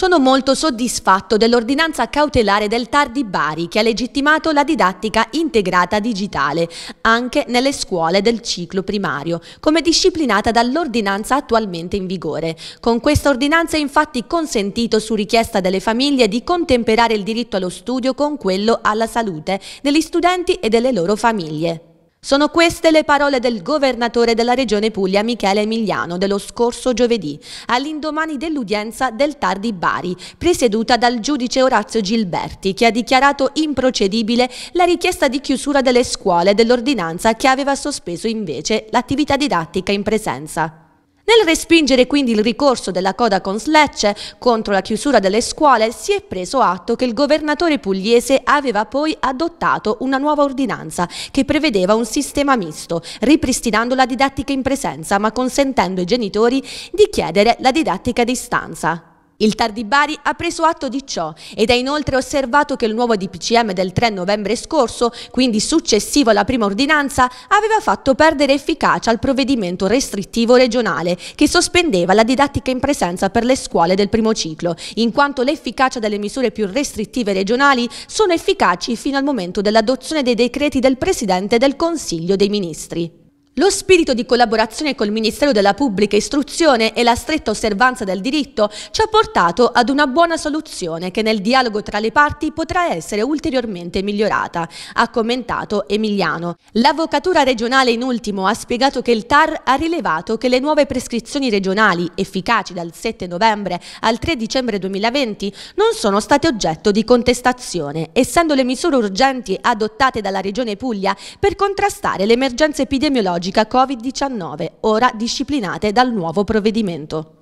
Sono molto soddisfatto dell'ordinanza cautelare del TAR di Bari che ha legittimato la didattica integrata digitale anche nelle scuole del ciclo primario, come disciplinata dall'ordinanza attualmente in vigore. Con questa ordinanza è infatti consentito su richiesta delle famiglie di contemperare il diritto allo studio con quello alla salute degli studenti e delle loro famiglie. Sono queste le parole del governatore della regione Puglia Michele Emiliano dello scorso giovedì, all'indomani dell'udienza del Tardi Bari, presieduta dal giudice Orazio Gilberti, che ha dichiarato improcedibile la richiesta di chiusura delle scuole dell'ordinanza che aveva sospeso invece l'attività didattica in presenza. Nel respingere quindi il ricorso della coda con Slecce contro la chiusura delle scuole si è preso atto che il governatore pugliese aveva poi adottato una nuova ordinanza che prevedeva un sistema misto, ripristinando la didattica in presenza ma consentendo ai genitori di chiedere la didattica a distanza. Il TAR Bari ha preso atto di ciò ed ha inoltre osservato che il nuovo DPCM del 3 novembre scorso, quindi successivo alla prima ordinanza, aveva fatto perdere efficacia al provvedimento restrittivo regionale che sospendeva la didattica in presenza per le scuole del primo ciclo, in quanto l'efficacia delle misure più restrittive regionali sono efficaci fino al momento dell'adozione dei decreti del Presidente del Consiglio dei Ministri. Lo spirito di collaborazione col Ministero della Pubblica Istruzione e la stretta osservanza del diritto ci ha portato ad una buona soluzione che nel dialogo tra le parti potrà essere ulteriormente migliorata, ha commentato Emiliano. L'Avvocatura regionale in ultimo ha spiegato che il TAR ha rilevato che le nuove prescrizioni regionali, efficaci dal 7 novembre al 3 dicembre 2020, non sono state oggetto di contestazione, essendo le misure urgenti adottate dalla Regione Puglia per contrastare l'emergenza epidemiologica epidemiologica Covid-19, ora disciplinate dal nuovo provvedimento.